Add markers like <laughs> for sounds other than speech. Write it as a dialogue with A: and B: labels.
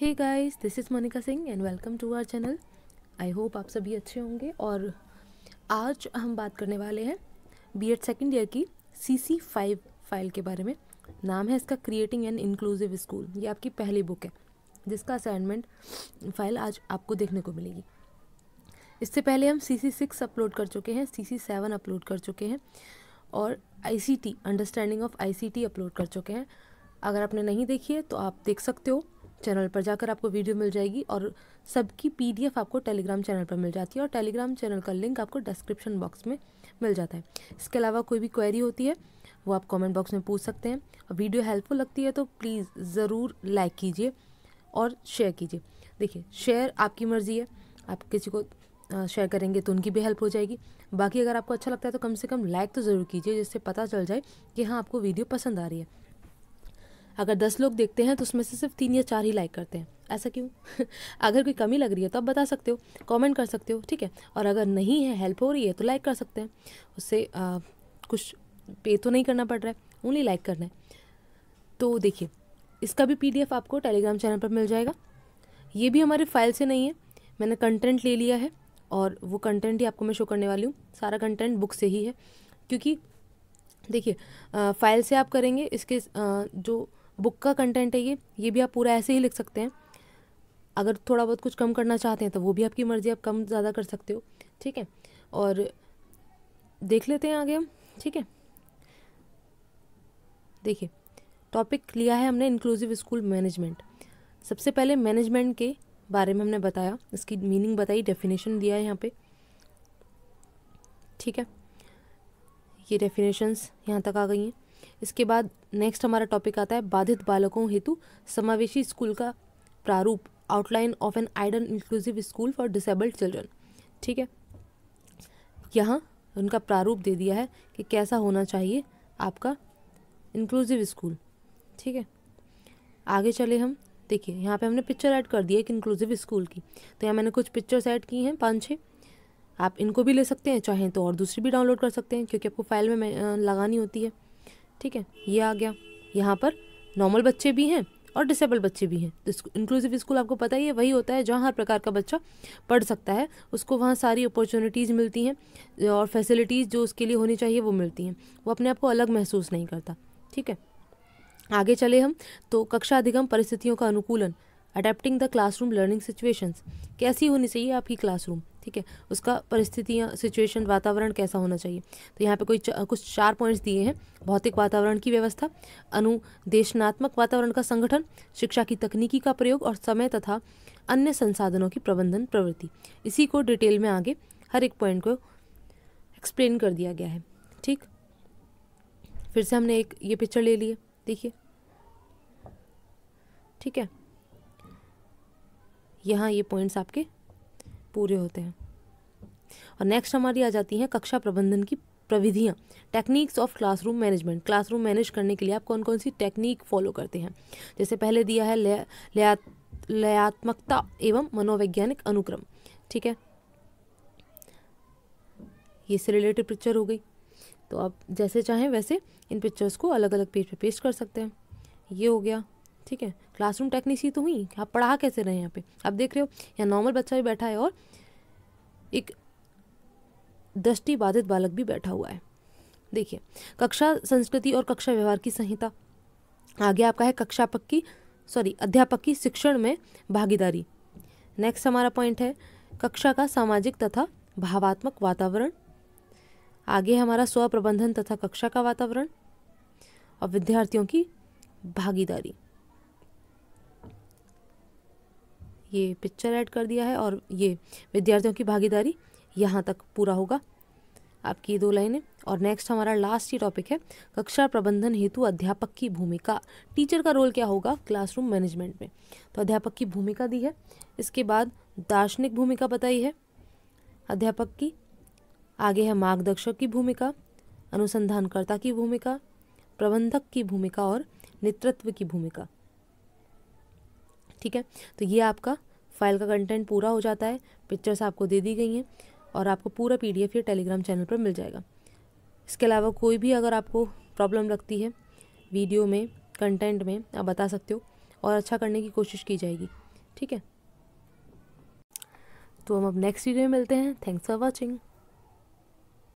A: hey guys this is Monica Singh and welcome to our channel I hope आप सभी अच्छे होंगे और आज हम बात करने वाले हैं बी एड सेकेंड ईयर की सी सी फाइव फाइल के बारे में नाम है इसका क्रिएटिंग एंड इंक्लूसिव स्कूल ये आपकी पहली बुक है जिसका असाइनमेंट फाइल आज आपको देखने को मिलेगी इससे पहले हम सी सी सिक्स अपलोड कर चुके हैं सी सी सेवन अपलोड कर चुके हैं और I C T understanding of I C T upload कर चुके हैं अगर आपने नहीं देखी है तो आप देख सकते हो चैनल पर जाकर आपको वीडियो मिल जाएगी और सबकी पीडीएफ आपको टेलीग्राम चैनल पर मिल जाती है और टेलीग्राम चैनल का लिंक आपको डिस्क्रिप्शन बॉक्स में मिल जाता है इसके अलावा कोई भी क्वेरी होती है वो आप कमेंट बॉक्स में पूछ सकते हैं और वीडियो हेल्पफुल लगती है तो प्लीज़ ज़रूर लाइक कीजिए और शेयर कीजिए देखिए शेयर आपकी मर्ज़ी है आप किसी को शेयर करेंगे तो उनकी भी हेल्प हो जाएगी बाकी अगर आपको अच्छा लगता है तो कम से कम लाइक तो ज़रूर कीजिए जिससे पता चल जाए कि हाँ आपको वीडियो पसंद आ रही है अगर दस लोग देखते हैं तो उसमें से सिर्फ तीन या चार ही लाइक करते हैं ऐसा क्यों <laughs> अगर कोई कमी लग रही है तो आप बता सकते हो कमेंट कर सकते हो ठीक है और अगर नहीं है हेल्प हो रही है तो लाइक कर सकते हैं उससे आ, कुछ पे तो नहीं करना पड़ रहा है ओनली लाइक करना है तो देखिए इसका भी पीडीएफ आपको टेलीग्राम चैनल पर मिल जाएगा ये भी हमारे फाइल से नहीं है मैंने कंटेंट ले लिया है और वो कंटेंट ही आपको मैं शो करने वाली हूँ सारा कंटेंट बुक से ही है क्योंकि देखिए फाइल से आप करेंगे इसके आ, जो बुक का कंटेंट है ये ये भी आप पूरा ऐसे ही लिख सकते हैं अगर थोड़ा बहुत कुछ कम करना चाहते हैं तो वो भी आपकी मर्ज़ी आप कम ज़्यादा कर सकते हो ठीक है और देख लेते हैं आगे हम ठीक है देखिए टॉपिक लिया है हमने इंक्लूसिव स्कूल मैनेजमेंट सबसे पहले मैनेजमेंट के बारे में हमने बताया इसकी मीनिंग बताई डेफिनेशन दिया है यहाँ पे ठीक है ये डेफिनेशंस यहाँ तक आ गई हैं इसके बाद नेक्स्ट हमारा टॉपिक आता है बाधित बालकों हेतु समावेशी स्कूल का प्रारूप outline of an ideal inclusive school for disabled children ठीक है यहाँ उनका प्रारूप दे दिया है कि कैसा होना चाहिए आपका इंक्लूसिव स्कूल ठीक है आगे चले हम देखिए यहाँ पे हमने पिक्चर ऐड कर दिया एक इंक्लूसिव स्कूल की तो यहाँ मैंने कुछ पिक्चर्स ऐड की हैं पाँच छः आप इनको भी ले सकते हैं चाहें तो और दूसरी भी डाउनलोड कर सकते हैं क्योंकि आपको फाइल में लगानी होती है ठीक है ये आ गया यहाँ पर नॉर्मल बच्चे भी हैं और डिसेबल बच्चे भी हैं तो इंक्लूसिव स्कूल आपको पता ही है वही होता है जहाँ हर प्रकार का बच्चा पढ़ सकता है उसको वहाँ सारी अपॉर्चुनिटीज़ मिलती हैं और फैसिलिटीज़ जो उसके लिए होनी चाहिए वो मिलती हैं वो अपने आप को अलग महसूस नहीं करता ठीक है आगे चले हम तो कक्षा अधिगम परिस्थितियों का अनुकूलन adapting the classroom learning situations कैसी होनी चाहिए आपकी क्लासरूम ठीक है उसका परिस्थितियाँ सिचुएशन वातावरण कैसा होना चाहिए तो यहाँ पे कोई चा, कुछ चार पॉइंट्स दिए हैं भौतिक वातावरण की व्यवस्था अनुदेशनात्मक वातावरण का संगठन शिक्षा की तकनीकी का प्रयोग और समय तथा अन्य संसाधनों की प्रबंधन प्रवृत्ति इसी को डिटेल में आगे हर एक पॉइंट को एक्सप्लेन कर दिया गया है ठीक फिर से हमने एक ये पिक्चर ले लिए देखिए ठीक है यहाँ ये पॉइंट्स आपके पूरे होते हैं और नेक्स्ट हमारी आ जाती हैं कक्षा प्रबंधन की प्रविधियाँ techniques of classroom management classroom manage करने के लिए आप कौन कौन सी टेक्निक फॉलो करते हैं जैसे पहले दिया है ले, लयात्मकता एवं मनोवैज्ञानिक अनुक्रम ठीक है ये से रिलेटेड पिक्चर हो गई तो आप जैसे चाहें वैसे इन पिक्चर्स को अलग अलग पेज पे पेस्ट कर सकते हैं ये हो गया ठीक है क्लासरूम टेक्नीसी तो हुई आप पढ़ा कैसे रहे हैं यहाँ पे आप देख रहे हो यहाँ नॉर्मल बच्चा भी बैठा है और एक दृष्टि बाधित बालक भी बैठा हुआ है देखिए कक्षा संस्कृति और कक्षा व्यवहार की संहिता आगे आपका है कक्षापक की सॉरी अध्यापक की शिक्षण में भागीदारी नेक्स्ट हमारा पॉइंट है कक्षा का सामाजिक तथा भावात्मक वातावरण आगे हमारा स्व प्रबंधन तथा कक्षा का वातावरण और विद्यार्थियों की भागीदारी ये पिक्चर ऐड कर दिया है और ये विद्यार्थियों की भागीदारी यहाँ तक पूरा होगा आपकी ये दो लाइनें और नेक्स्ट हमारा लास्ट ही टॉपिक है कक्षा प्रबंधन हेतु अध्यापक की भूमिका टीचर का रोल क्या होगा क्लासरूम मैनेजमेंट में तो अध्यापक की भूमिका दी है इसके बाद दार्शनिक भूमिका बताई है अध्यापक की आगे है मार्गदर्शक की भूमिका अनुसंधानकर्ता की भूमिका प्रबंधक की भूमिका और नेतृत्व की भूमिका ठीक है तो ये आपका फाइल का कंटेंट पूरा हो जाता है पिक्चर्स आपको दे दी गई हैं और आपको पूरा पी डी ये टेलीग्राम चैनल पर मिल जाएगा इसके अलावा कोई भी अगर आपको प्रॉब्लम लगती है वीडियो में कंटेंट में आप बता सकते हो और अच्छा करने की कोशिश की जाएगी ठीक है तो हम अब नेक्स्ट वीडियो में मिलते हैं थैंक्स फॉर वॉचिंग